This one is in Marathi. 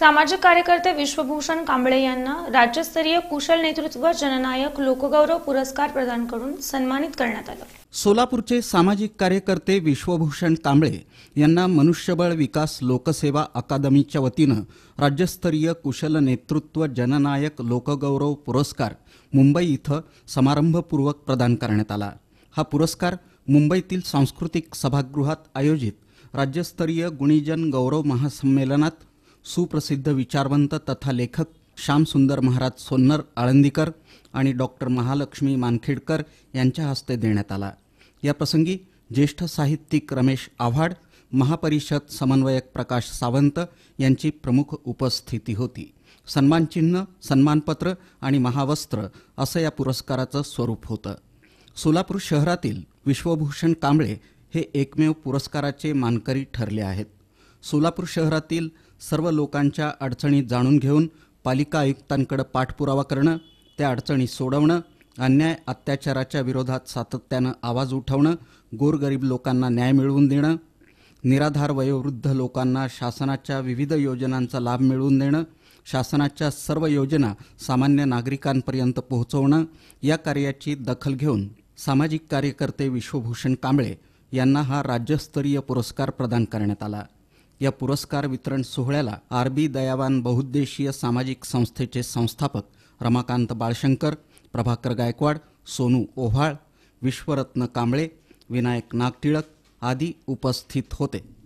सामाजिक कार्यकर्ते विश्वभूषण कांबळे यांना राज्यस्तरीय कुशल नेतृत्व जननायक लोकगौरव पुरस्कार प्रदान करून सन्मानित करण्यात आलं सोलापूरचे सामाजिक कार्यकर्ते विश्वभूषण कांबळे यांना मनुष्यबळ विकास लोकसेवा अकादमीच्या वतीनं राज्यस्तरीय कुशल नेतृत्व जननायक लोकगौरव पुरस्कार मुंबई इथं समारंभपूर्वक प्रदान करण्यात आला हा पुरस्कार मुंबईतील सांस्कृतिक सभागृहात आयोजित राज्यस्तरीय गुणीजन गौरव महासंमेलनात सुप्रसिद्ध विचारवंत तथा लेखक श्यामसुंदर महाराज सोन्नर आळंदीकर आणि डॉक्टर महालक्ष्मी मानखेडकर यांच्या हस्ते देण्यात आला या प्रसंगी ज्येष्ठ साहित्यिक रमेश आव्हाड महापरिषद समन्वयक प्रकाश सावंत यांची प्रमुख उपस्थिती होती सन्मानचिन्ह सन्मानपत्र आणि महावस्त्र असं या पुरस्काराचं स्वरूप होतं सोलापूर शहरातील विश्वभूषण कांबळे हे एकमेव पुरस्काराचे मानकरी ठरले आहेत सोलापूर शहरातील सर्व लोकांच्या अडचणी जाणून घेऊन पालिका आयुक्तांकडे पाठपुरावा करणं त्या अडचणी सोडवणं अन्याय अत्याचाराच्या विरोधात सातत्यानं आवाज उठवणं गोरगरीब लोकांना न्याय मिळवून देणं निराधार वयोवृद्ध लोकांना शासनाच्या विविध योजनांचा लाभ मिळवून देणं शासनाच्या सर्व योजना सामान्य नागरिकांपर्यंत पोहोचवणं या कार्याची दखल घेऊन सामाजिक कार्यकर्ते विश्वभूषण कांबळे यांना हा राज्यस्तरीय पुरस्कार प्रदान करण्यात आला या पुरस्कार वितरण सोहळ्याला आरबी दयावान बहुद्देशीय सामाजिक संस्थेचे संस्थापक रमाकांत बाळशंकर प्रभाकर गायकवाड सोनू ओव्हाळ विश्वरत्न कांबळे विनायक नागटिळक आदी उपस्थित होते